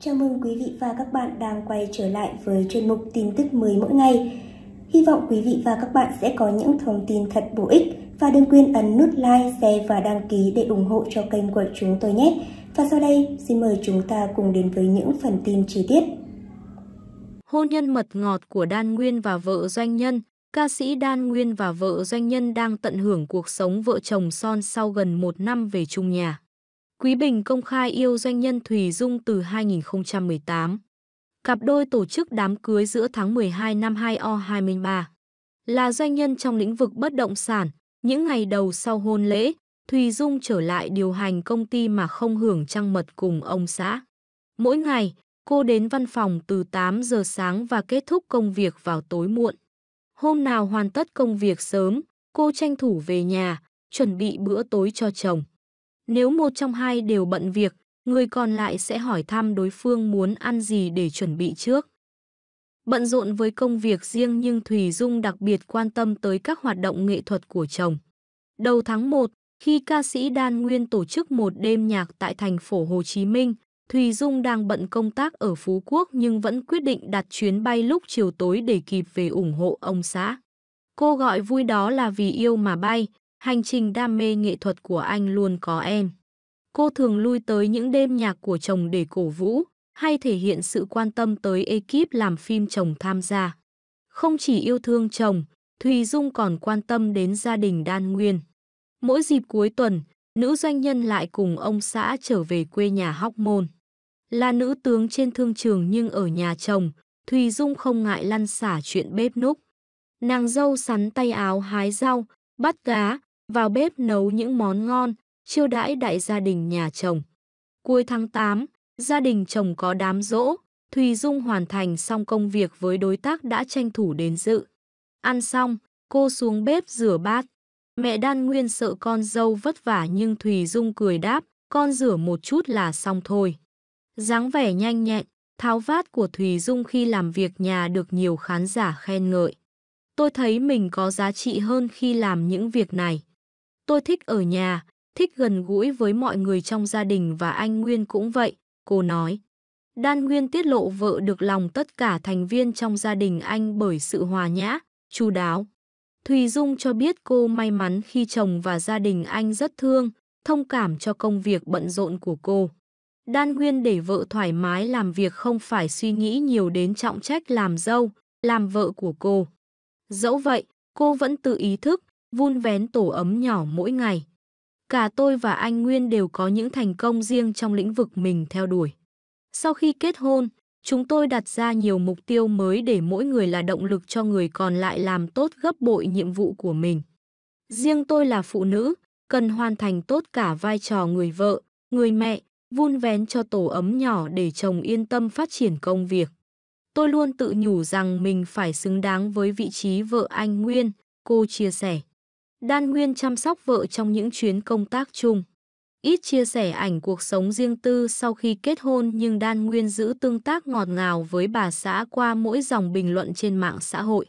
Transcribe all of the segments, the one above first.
Chào mừng quý vị và các bạn đang quay trở lại với chuyên mục tin tức mới mỗi ngày. Hy vọng quý vị và các bạn sẽ có những thông tin thật bổ ích và đừng quên ấn nút like, share và đăng ký để ủng hộ cho kênh của chúng tôi nhé. Và sau đây, xin mời chúng ta cùng đến với những phần tin chi tiết. Hôn nhân mật ngọt của Đan Nguyên và vợ doanh nhân Ca sĩ Đan Nguyên và vợ doanh nhân đang tận hưởng cuộc sống vợ chồng son sau gần một năm về chung nhà. Quý Bình công khai yêu doanh nhân Thùy Dung từ 2018. Cặp đôi tổ chức đám cưới giữa tháng 12 năm 2023. Là doanh nhân trong lĩnh vực bất động sản, những ngày đầu sau hôn lễ, Thùy Dung trở lại điều hành công ty mà không hưởng trăng mật cùng ông xã. Mỗi ngày, cô đến văn phòng từ 8 giờ sáng và kết thúc công việc vào tối muộn. Hôm nào hoàn tất công việc sớm, cô tranh thủ về nhà, chuẩn bị bữa tối cho chồng. Nếu một trong hai đều bận việc, người còn lại sẽ hỏi thăm đối phương muốn ăn gì để chuẩn bị trước. Bận rộn với công việc riêng nhưng Thùy Dung đặc biệt quan tâm tới các hoạt động nghệ thuật của chồng. Đầu tháng 1, khi ca sĩ Đan Nguyên tổ chức một đêm nhạc tại thành phố Hồ Chí Minh, Thùy Dung đang bận công tác ở Phú Quốc nhưng vẫn quyết định đặt chuyến bay lúc chiều tối để kịp về ủng hộ ông xã. Cô gọi vui đó là vì yêu mà bay, hành trình đam mê nghệ thuật của anh luôn có em. Cô thường lui tới những đêm nhạc của chồng để cổ vũ, hay thể hiện sự quan tâm tới ekip làm phim chồng tham gia. Không chỉ yêu thương chồng, Thùy Dung còn quan tâm đến gia đình Đan Nguyên. Mỗi dịp cuối tuần, nữ doanh nhân lại cùng ông xã trở về quê nhà Hóc Môn. Là nữ tướng trên thương trường nhưng ở nhà chồng, Thùy Dung không ngại lăn xả chuyện bếp núc. Nàng dâu sắn tay áo hái rau, bắt cá, vào bếp nấu những món ngon, chiêu đãi đại gia đình nhà chồng. Cuối tháng 8, gia đình chồng có đám rỗ, Thùy Dung hoàn thành xong công việc với đối tác đã tranh thủ đến dự. Ăn xong, cô xuống bếp rửa bát. Mẹ Đan Nguyên sợ con dâu vất vả nhưng Thùy Dung cười đáp, con rửa một chút là xong thôi. dáng vẻ nhanh nhẹn, tháo vát của Thùy Dung khi làm việc nhà được nhiều khán giả khen ngợi. Tôi thấy mình có giá trị hơn khi làm những việc này. Tôi thích ở nhà, thích gần gũi với mọi người trong gia đình và anh Nguyên cũng vậy, cô nói. Đan Nguyên tiết lộ vợ được lòng tất cả thành viên trong gia đình anh bởi sự hòa nhã, chu đáo. Thùy Dung cho biết cô may mắn khi chồng và gia đình anh rất thương, thông cảm cho công việc bận rộn của cô. Đan Nguyên để vợ thoải mái làm việc không phải suy nghĩ nhiều đến trọng trách làm dâu, làm vợ của cô. Dẫu vậy, cô vẫn tự ý thức, vun vén tổ ấm nhỏ mỗi ngày. Cả tôi và anh Nguyên đều có những thành công riêng trong lĩnh vực mình theo đuổi. Sau khi kết hôn, chúng tôi đặt ra nhiều mục tiêu mới để mỗi người là động lực cho người còn lại làm tốt gấp bội nhiệm vụ của mình. Riêng tôi là phụ nữ, cần hoàn thành tốt cả vai trò người vợ, người mẹ, vun vén cho tổ ấm nhỏ để chồng yên tâm phát triển công việc. Tôi luôn tự nhủ rằng mình phải xứng đáng với vị trí vợ anh Nguyên, cô chia sẻ. Đan Nguyên chăm sóc vợ trong những chuyến công tác chung. Ít chia sẻ ảnh cuộc sống riêng tư sau khi kết hôn nhưng Đan Nguyên giữ tương tác ngọt ngào với bà xã qua mỗi dòng bình luận trên mạng xã hội.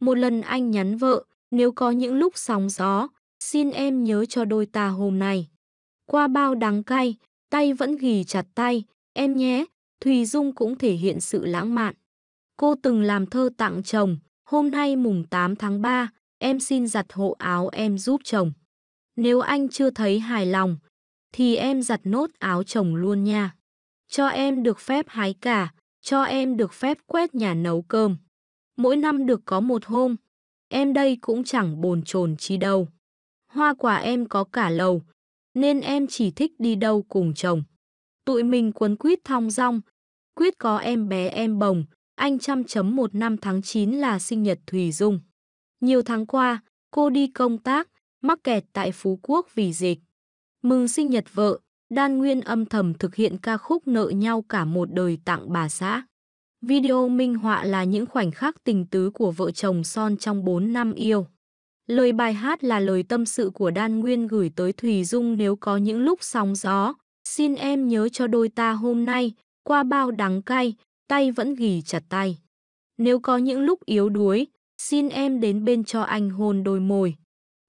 Một lần anh nhắn vợ, nếu có những lúc sóng gió, xin em nhớ cho đôi ta hôm nay. Qua bao đắng cay, tay vẫn ghì chặt tay, em nhé, Thùy Dung cũng thể hiện sự lãng mạn. Cô từng làm thơ tặng chồng, hôm nay mùng 8 tháng 3, em xin giặt hộ áo em giúp chồng. Nếu anh chưa thấy hài lòng, thì em giặt nốt áo chồng luôn nha. Cho em được phép hái cả, cho em được phép quét nhà nấu cơm. Mỗi năm được có một hôm, em đây cũng chẳng bồn chồn chi đâu. Hoa quả em có cả lầu, nên em chỉ thích đi đâu cùng chồng. Tụi mình quấn quýt thong rong, quyết có em bé em bồng, anh trăm chấm một năm tháng 9 là sinh nhật Thùy Dung. Nhiều tháng qua, cô đi công tác, mắc kẹt tại Phú Quốc vì dịch. Mừng sinh nhật vợ, Đan Nguyên âm thầm thực hiện ca khúc nợ nhau cả một đời tặng bà xã. Video minh họa là những khoảnh khắc tình tứ của vợ chồng son trong 4 năm yêu. Lời bài hát là lời tâm sự của Đan Nguyên gửi tới Thùy Dung nếu có những lúc sóng gió. Xin em nhớ cho đôi ta hôm nay, qua bao đắng cay, tay vẫn ghì chặt tay. Nếu có những lúc yếu đuối, Xin em đến bên cho anh hôn đôi mồi.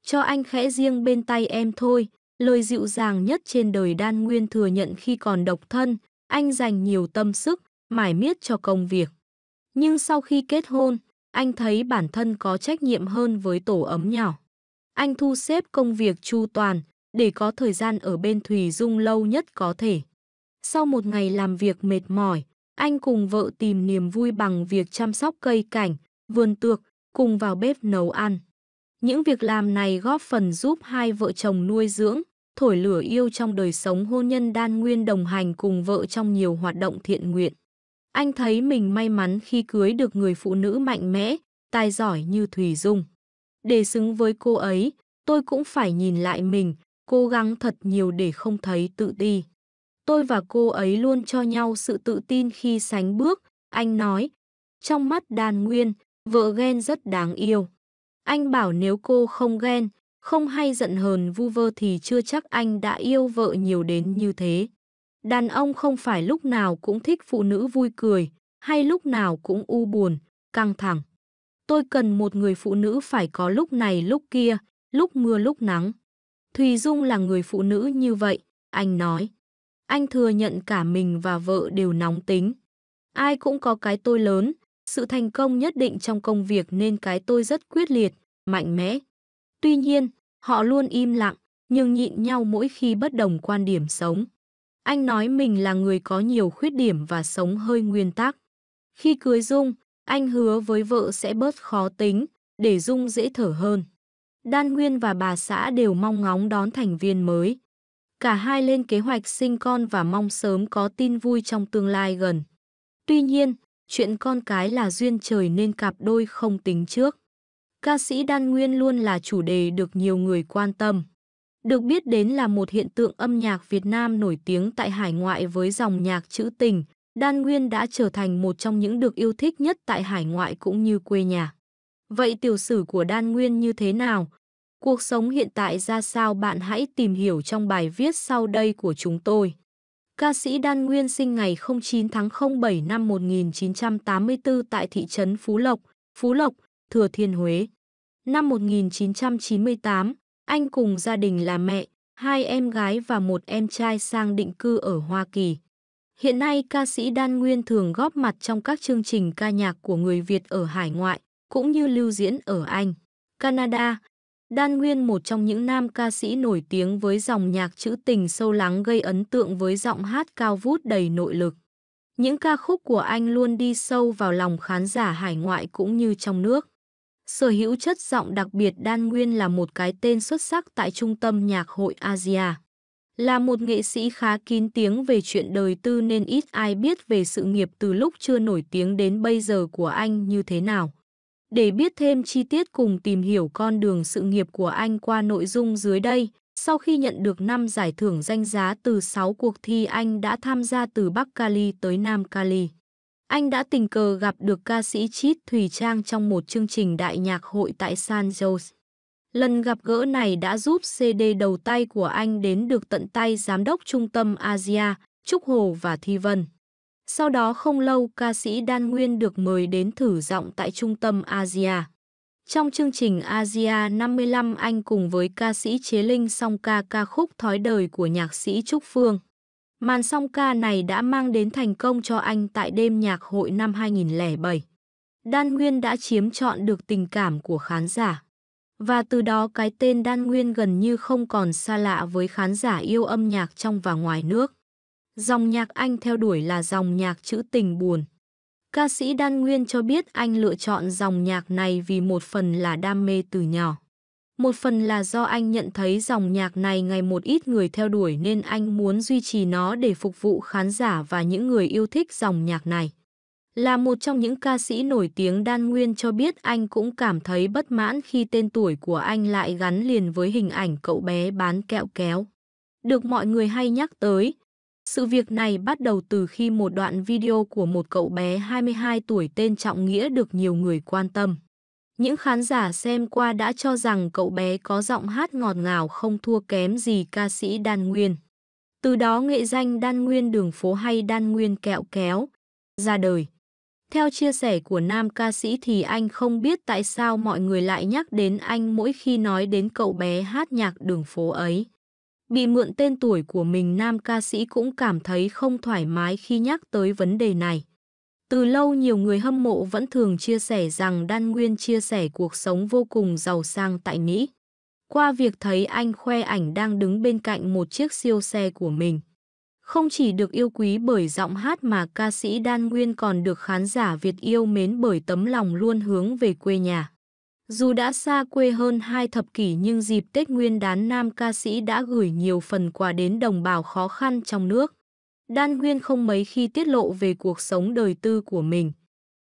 Cho anh khẽ riêng bên tay em thôi, lời dịu dàng nhất trên đời đan nguyên thừa nhận khi còn độc thân, anh dành nhiều tâm sức, mải miết cho công việc. Nhưng sau khi kết hôn, anh thấy bản thân có trách nhiệm hơn với tổ ấm nhỏ. Anh thu xếp công việc chu toàn, để có thời gian ở bên Thùy Dung lâu nhất có thể. Sau một ngày làm việc mệt mỏi, anh cùng vợ tìm niềm vui bằng việc chăm sóc cây cảnh, vườn tược, cùng vào bếp nấu ăn. Những việc làm này góp phần giúp hai vợ chồng nuôi dưỡng, thổi lửa yêu trong đời sống hôn nhân đan nguyên đồng hành cùng vợ trong nhiều hoạt động thiện nguyện. Anh thấy mình may mắn khi cưới được người phụ nữ mạnh mẽ, tài giỏi như Thùy Dung. Để xứng với cô ấy, tôi cũng phải nhìn lại mình, cố gắng thật nhiều để không thấy tự ti. Tôi và cô ấy luôn cho nhau sự tự tin khi sánh bước, anh nói. Trong mắt đan nguyên, Vợ ghen rất đáng yêu. Anh bảo nếu cô không ghen, không hay giận hờn vu vơ thì chưa chắc anh đã yêu vợ nhiều đến như thế. Đàn ông không phải lúc nào cũng thích phụ nữ vui cười, hay lúc nào cũng u buồn, căng thẳng. Tôi cần một người phụ nữ phải có lúc này lúc kia, lúc mưa lúc nắng. Thùy Dung là người phụ nữ như vậy, anh nói. Anh thừa nhận cả mình và vợ đều nóng tính. Ai cũng có cái tôi lớn, sự thành công nhất định trong công việc nên cái tôi rất quyết liệt, mạnh mẽ. Tuy nhiên, họ luôn im lặng, nhưng nhịn nhau mỗi khi bất đồng quan điểm sống. Anh nói mình là người có nhiều khuyết điểm và sống hơi nguyên tắc. Khi cưới Dung, anh hứa với vợ sẽ bớt khó tính, để Dung dễ thở hơn. Đan Nguyên và bà xã đều mong ngóng đón thành viên mới. Cả hai lên kế hoạch sinh con và mong sớm có tin vui trong tương lai gần. Tuy nhiên, chuyện con cái là duyên trời nên cặp đôi không tính trước. Ca sĩ Đan Nguyên luôn là chủ đề được nhiều người quan tâm. Được biết đến là một hiện tượng âm nhạc Việt Nam nổi tiếng tại hải ngoại với dòng nhạc trữ tình, Đan Nguyên đã trở thành một trong những được yêu thích nhất tại hải ngoại cũng như quê nhà. Vậy tiểu sử của Đan Nguyên như thế nào? Cuộc sống hiện tại ra sao bạn hãy tìm hiểu trong bài viết sau đây của chúng tôi. Ca sĩ Đan Nguyên sinh ngày 09 tháng 07 năm 1984 tại thị trấn Phú Lộc, Phú Lộc, Thừa Thiên Huế. Năm 1998, anh cùng gia đình là mẹ, hai em gái và một em trai sang định cư ở Hoa Kỳ. Hiện nay ca sĩ Đan Nguyên thường góp mặt trong các chương trình ca nhạc của người Việt ở hải ngoại, cũng như lưu diễn ở Anh, Canada, Đan Nguyên một trong những nam ca sĩ nổi tiếng với dòng nhạc trữ tình sâu lắng gây ấn tượng với giọng hát cao vút đầy nội lực. Những ca khúc của anh luôn đi sâu vào lòng khán giả hải ngoại cũng như trong nước. Sở hữu chất giọng đặc biệt Đan Nguyên là một cái tên xuất sắc tại trung tâm nhạc hội Asia. Là một nghệ sĩ khá kín tiếng về chuyện đời tư nên ít ai biết về sự nghiệp từ lúc chưa nổi tiếng đến bây giờ của anh như thế nào. Để biết thêm chi tiết cùng tìm hiểu con đường sự nghiệp của anh qua nội dung dưới đây, sau khi nhận được 5 giải thưởng danh giá từ 6 cuộc thi anh đã tham gia từ Bắc Cali tới Nam Cali. Anh đã tình cờ gặp được ca sĩ Chit Thùy Trang trong một chương trình đại nhạc hội tại San Jose. Lần gặp gỡ này đã giúp CD đầu tay của anh đến được tận tay Giám đốc Trung tâm Asia, Trúc Hồ và Thi Vân. Sau đó không lâu ca sĩ Đan Nguyên được mời đến thử giọng tại trung tâm Asia. Trong chương trình Asia 55 anh cùng với ca sĩ Chế Linh song ca ca khúc Thói đời của nhạc sĩ Trúc Phương. Màn song ca này đã mang đến thành công cho anh tại đêm nhạc hội năm 2007. Đan Nguyên đã chiếm trọn được tình cảm của khán giả. Và từ đó cái tên Đan Nguyên gần như không còn xa lạ với khán giả yêu âm nhạc trong và ngoài nước. Dòng nhạc anh theo đuổi là dòng nhạc trữ tình buồn. Ca sĩ Đan Nguyên cho biết anh lựa chọn dòng nhạc này vì một phần là đam mê từ nhỏ. Một phần là do anh nhận thấy dòng nhạc này ngày một ít người theo đuổi nên anh muốn duy trì nó để phục vụ khán giả và những người yêu thích dòng nhạc này. Là một trong những ca sĩ nổi tiếng Đan Nguyên cho biết anh cũng cảm thấy bất mãn khi tên tuổi của anh lại gắn liền với hình ảnh cậu bé bán kẹo kéo. Được mọi người hay nhắc tới, sự việc này bắt đầu từ khi một đoạn video của một cậu bé 22 tuổi tên Trọng Nghĩa được nhiều người quan tâm. Những khán giả xem qua đã cho rằng cậu bé có giọng hát ngọt ngào không thua kém gì ca sĩ Đan Nguyên. Từ đó nghệ danh Đan Nguyên đường phố hay Đan Nguyên kẹo kéo ra đời. Theo chia sẻ của nam ca sĩ thì anh không biết tại sao mọi người lại nhắc đến anh mỗi khi nói đến cậu bé hát nhạc đường phố ấy bị mượn tên tuổi của mình nam ca sĩ cũng cảm thấy không thoải mái khi nhắc tới vấn đề này. Từ lâu nhiều người hâm mộ vẫn thường chia sẻ rằng Đan Nguyên chia sẻ cuộc sống vô cùng giàu sang tại Mỹ. Qua việc thấy anh khoe ảnh đang đứng bên cạnh một chiếc siêu xe của mình. Không chỉ được yêu quý bởi giọng hát mà ca sĩ Đan Nguyên còn được khán giả Việt yêu mến bởi tấm lòng luôn hướng về quê nhà. Dù đã xa quê hơn hai thập kỷ nhưng dịp Tết Nguyên đán nam ca sĩ đã gửi nhiều phần quà đến đồng bào khó khăn trong nước. Đan Nguyên không mấy khi tiết lộ về cuộc sống đời tư của mình.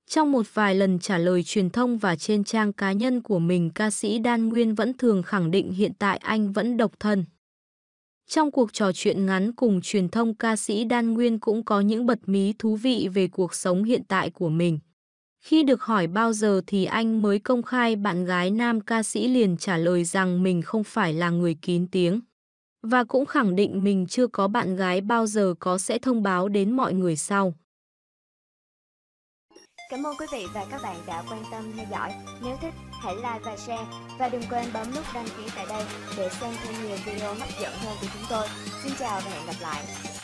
Trong một vài lần trả lời truyền thông và trên trang cá nhân của mình ca sĩ Đan Nguyên vẫn thường khẳng định hiện tại anh vẫn độc thân. Trong cuộc trò chuyện ngắn cùng truyền thông ca sĩ Đan Nguyên cũng có những bật mí thú vị về cuộc sống hiện tại của mình. Khi được hỏi bao giờ thì anh mới công khai bạn gái nam ca sĩ liền trả lời rằng mình không phải là người kín tiếng. Và cũng khẳng định mình chưa có bạn gái bao giờ có sẽ thông báo đến mọi người sau. Cảm ơn quý vị và các bạn đã quan tâm theo dõi. Nếu thích, hãy like và share. Và đừng quên bấm nút đăng ký tại đây để xem thêm nhiều video hấp dẫn hơn của chúng tôi. Xin chào và hẹn gặp lại.